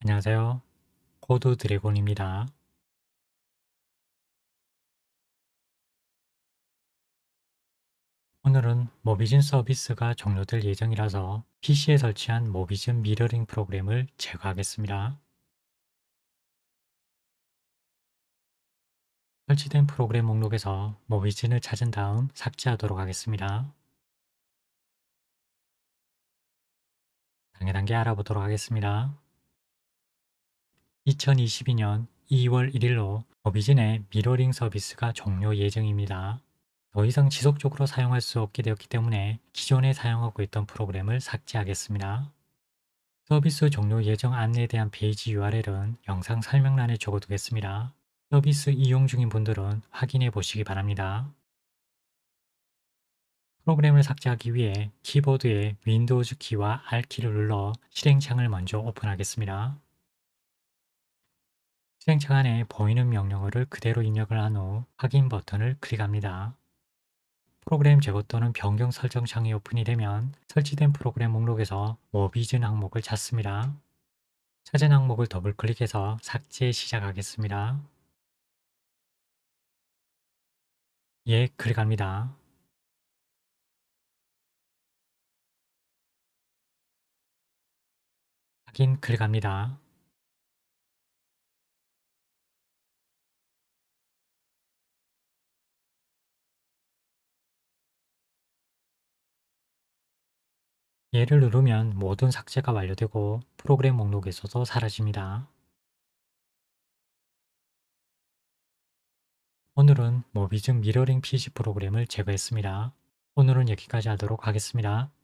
안녕하세요. 코드 드래곤입니다. 오늘은 모비즌 서비스가 종료될 예정이라서 PC에 설치한 모비즌 미러링 프로그램을 제거하겠습니다. 설치된 프로그램 목록에서 모비즌을 찾은 다음 삭제하도록 하겠습니다. 단계 단계 알아보도록 하겠습니다. 2022년 2월 1일로 어비진의 미러링 서비스가 종료 예정입니다. 더 이상 지속적으로 사용할 수 없게 되었기 때문에 기존에 사용하고 있던 프로그램을 삭제하겠습니다. 서비스 종료 예정 안내에 대한 페이지 URL은 영상 설명란에 적어두겠습니다. 서비스 이용 중인 분들은 확인해 보시기 바랍니다. 프로그램을 삭제하기 위해 키보드의 윈도우즈 키와 R키를 눌러 실행창을 먼저 오픈하겠습니다. 수행차안에 보이는 명령어를 그대로 입력을 한 후 확인 버튼을 클릭합니다. 프로그램 제거 또는 변경 설정 창이 오픈이 되면 설치된 프로그램 목록에서 워비즌 항목을 찾습니다. 찾은 항목을 더블클릭해서 삭제 시작하겠습니다. 예, 클릭합니다. 확인 클릭합니다. 얘를 누르면 모든 삭제가 완료되고 프로그램 목록에서도 사라집니다. 오늘은 모비즘 미러링 PC 프로그램을 제거했습니다. 오늘은 여기까지 하도록 하겠습니다.